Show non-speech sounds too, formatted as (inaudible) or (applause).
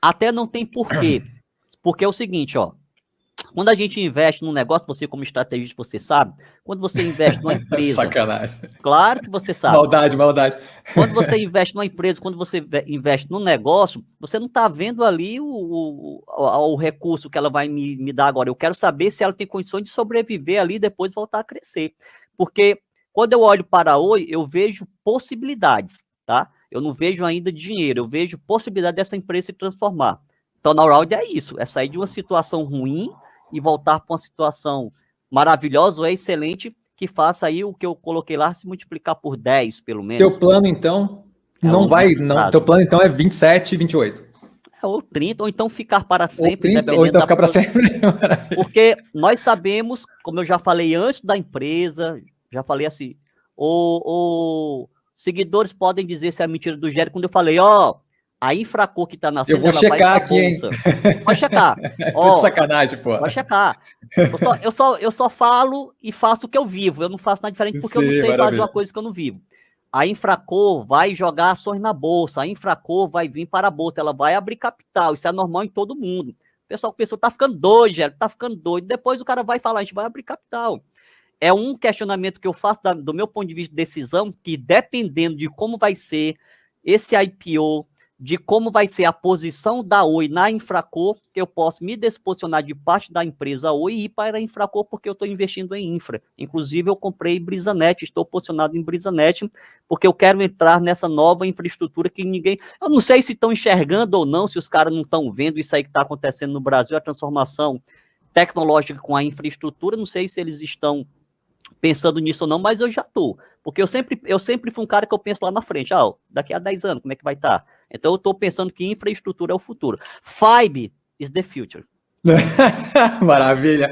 Até não tem porquê. (clears throat) Porque é o seguinte, ó. Quando a gente investe num negócio, você como estrategista, você sabe. Quando você investe numa (laughs) empresa... Sacanagem. Claro que você sabe. Maldade, maldade. Quando você (laughs) investe numa empresa, quando você investe num negócio, você não está vendo ali o, o, o, recurso que ela vai me, me dar agora. Eu quero saber se ela tem condições de sobreviver ali e depois voltar a crescer. Porque quando eu olho para hoje, eu vejo possibilidades, tá? Eu não vejo ainda dinheiro, eu vejo possibilidade dessa empresa se transformar. Então, na Round é isso, é sair de uma situação ruim e voltar para uma situação maravilhosa ou é excelente, que faça aí o que eu coloquei lá se multiplicar por 10, pelo menos. Teu plano, então, é não vai. Não, teu plano, então, é 27, 28. É, ou 30, ou então ficar para sempre. Ou, 30, ou então ficar para sempre. (laughs) Porque nós sabemos, como eu já falei antes da empresa, já falei assim, o, o seguidores podem dizer se é mentira do Gério, quando eu falei, ó, oh, a Infracor que está nascendo, eu vou checar aqui, hein? Vai checar. (laughs) É Ó, sacanagem, pô. Vai checar. Eu só, eu, só, eu só falo e faço o que eu vivo. Eu não faço nada diferente porque Sim, eu não sei maravilha. fazer uma coisa que eu não vivo. A Infracor vai jogar ações na bolsa. A Infracor vai vir para a bolsa. Ela vai abrir capital. Isso é normal em todo mundo. O pessoal, o pessoal tá ficando doido, Gero, tá ficando doido. Depois o cara vai falar, a gente vai abrir capital. É um questionamento que eu faço da, do meu ponto de vista de decisão, que dependendo de como vai ser esse IPO, de como vai ser a posição da Oi na Infracor, eu posso me desposicionar de parte da empresa Oi e ir para a Infracor, porque eu estou investindo em infra. Inclusive, eu comprei Brisanet, estou posicionado em Brisanet, porque eu quero entrar nessa nova infraestrutura que ninguém. Eu não sei se estão enxergando ou não, se os caras não estão vendo isso aí que está acontecendo no Brasil, a transformação tecnológica com a infraestrutura, não sei se eles estão pensando nisso ou não, mas eu já tô. Porque eu sempre, eu sempre fui um cara que eu penso lá na frente, ah, daqui a 10 anos, como é que vai estar? Tá? Então eu tô pensando que infraestrutura é o futuro. Five is the future. (laughs) Maravilha.